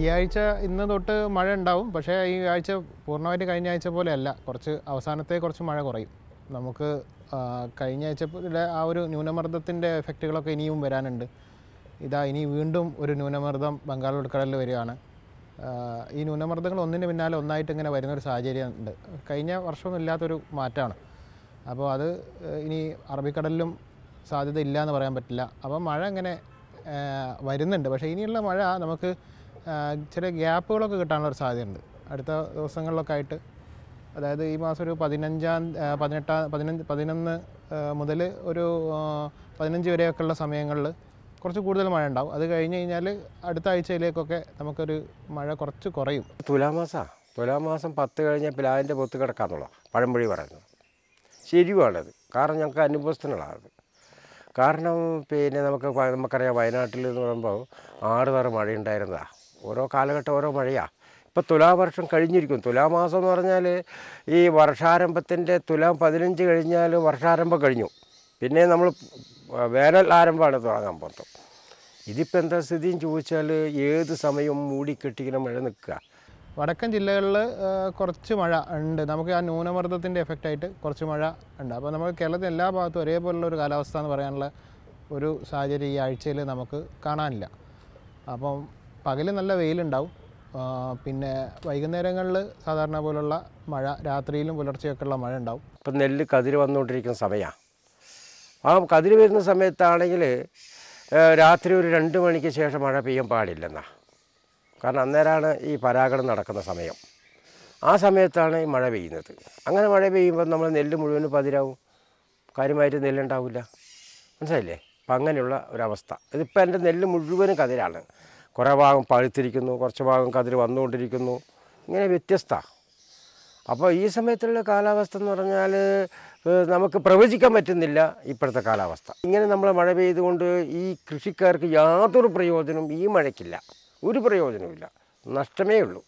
ഈ ആഴ്ച ഇന്ന് തൊട്ട് മഴ ഉണ്ടാവും പക്ഷേ ഈ ആഴ്ച പൂർണ്ണമായിട്ട് കഴിഞ്ഞ ആഴ്ച പോലെ അല്ല കുറച്ച് അവസാനത്തെ കുറച്ച് മഴ കുറയും നമുക്ക് കഴിഞ്ഞ ആഴ്ച ആ ഒരു ന്യൂനമർദ്ദത്തിൻ്റെ എഫക്റ്റുകളൊക്കെ ഇനിയും വരാനുണ്ട് ഇതാ ഇനി വീണ്ടും ഒരു ന്യൂനമർദ്ദം ബംഗാൾ ഉൾക്കടലിൽ വരികയാണ് ഈ ന്യൂനമർദ്ദങ്ങൾ ഒന്നിന് പിന്നാലെ ഒന്നായിട്ട് ഇങ്ങനെ വരുന്നൊരു സാഹചര്യം ഉണ്ട് കഴിഞ്ഞ വർഷമൊന്നും ഇല്ലാത്തൊരു മാറ്റമാണ് അപ്പോൾ അത് ഇനി അറബിക്കടലിലും സാധ്യത ഇല്ല എന്ന് പറയാൻ പറ്റില്ല അപ്പോൾ മഴ ഇങ്ങനെ വരുന്നുണ്ട് പക്ഷേ ഇനിയുള്ള മഴ നമുക്ക് ചെറിയ ഗ്യാപ്പുകളൊക്കെ കിട്ടാനുള്ളൊരു സാധ്യതയുണ്ട് അടുത്ത ദിവസങ്ങളിലൊക്കെ ആയിട്ട് അതായത് ഈ മാസം ഒരു പതിനഞ്ചാം പതിനെട്ടാം പതിനഞ്ച് പതിനൊന്ന് മുതൽ ഒരു പതിനഞ്ച് ഉള്ള സമയങ്ങളിൽ കുറച്ച് കൂടുതൽ മഴ ഉണ്ടാവും അത് കഴിഞ്ഞ് കഴിഞ്ഞാൽ അടുത്ത ആഴ്ചയിലേക്കൊക്കെ നമുക്കൊരു മഴ കുറച്ച് കുറയും തുലാമാസമാണ് തുലാമാസം പത്ത് കഴിഞ്ഞാൽ പ്ലാവിൻ്റെ പൊത്ത് കിടക്കാന്നുള്ള പഴംപൊഴി പറയുന്നത് ശരിയാണത് കാരണം ഞങ്ങൾക്ക് അനുഭവത്തിനുള്ളതാണ് കാരണം പിന്നെ നമുക്ക് നമുക്കറിയാം വയനാട്ടിൽ എന്ന് പറയുമ്പോൾ ആറ് തറ മഴ ഉണ്ടായിരുന്നതാണ് ഓരോ കാലഘട്ടം ഓരോ മഴയാണ് ഇപ്പോൾ തുലാവർഷം കഴിഞ്ഞിരിക്കും തുലാമാസം എന്ന് പറഞ്ഞാൽ ഈ വർഷാരംഭത്തിൻ്റെ തുലാം പതിനഞ്ച് കഴിഞ്ഞാൽ വർഷാരംഭം കഴിഞ്ഞു പിന്നെ നമ്മൾ വേനൽ ആരംഭമാണ് തുടങ്ങാൻ പോകുന്നത് ഇതിപ്പോൾ എന്താ സ്ഥിതി ചോദിച്ചാൽ ഏത് സമയവും മൂടിക്കെട്ടിങ്ങനെ മഴ നിൽക്കുക വടക്കൻ ജില്ലകളിൽ കുറച്ച് മഴ ഉണ്ട് നമുക്ക് ആ ന്യൂനമർദ്ദത്തിൻ്റെ എഫക്റ്റായിട്ട് കുറച്ച് മഴ ഉണ്ട് അപ്പോൾ നമുക്ക് കേരളത്തിൽ എല്ലാ ഭാഗത്തും ഒരേപോലുള്ള ഒരു കാലാവസ്ഥ എന്ന് പറയാനുള്ള ഒരു സാഹചര്യം ഈ ആഴ്ചയിൽ നമുക്ക് കാണാനില്ല അപ്പം പകൽ നല്ല വെയിലുണ്ടാവും പിന്നെ വൈകുന്നേരങ്ങളിൽ സാധാരണ പോലുള്ള മഴ രാത്രിയിലും പുലർച്ചെയൊക്കെ ഉള്ള മഴ ഉണ്ടാവും ഇപ്പം നെല്ല് കതിര് വന്നുകൊണ്ടിരിക്കുന്ന സമയമാണ് ആ കതിര് വരുന്ന സമയത്താണെങ്കിൽ രാത്രി ഒരു രണ്ട് മണിക്ക് ശേഷം മഴ പെയ്യാൻ പാടില്ലെന്നാ കാരണം അന്നേരമാണ് ഈ പരാഗണം നടക്കുന്ന സമയം ആ സമയത്താണ് മഴ പെയ്യുന്നത് അങ്ങനെ മഴ പെയ്യുമ്പോൾ നമ്മൾ നെല്ല് മുഴുവനും പതിരാവും കാര്യമായിട്ട് നെല്ലുണ്ടാവില്ല മനസ്സിലായില്ലേ അപ്പം അങ്ങനെയുള്ള ഒരവസ്ഥ ഇതിപ്പോൾ എൻ്റെ നെല്ല് മുഴുവനും കതിരാണ് കുറേ ഭാഗം പഴുത്തിരിക്കുന്നു കുറച്ച് ഭാഗം കതിർ വന്നുകൊണ്ടിരിക്കുന്നു ഇങ്ങനെ വ്യത്യസ്ത അപ്പോൾ ഈ സമയത്തുള്ള കാലാവസ്ഥ എന്ന് പറഞ്ഞാൽ നമുക്ക് പ്രവചിക്കാൻ പറ്റുന്നില്ല ഇപ്പോഴത്തെ കാലാവസ്ഥ ഇങ്ങനെ നമ്മൾ മഴ പെയ്തുകൊണ്ട് ഈ കൃഷിക്കാർക്ക് യാതൊരു പ്രയോജനവും ഈ മഴയ്ക്കില്ല ഒരു പ്രയോജനവും ഇല്ല നഷ്ടമേ ഉള്ളൂ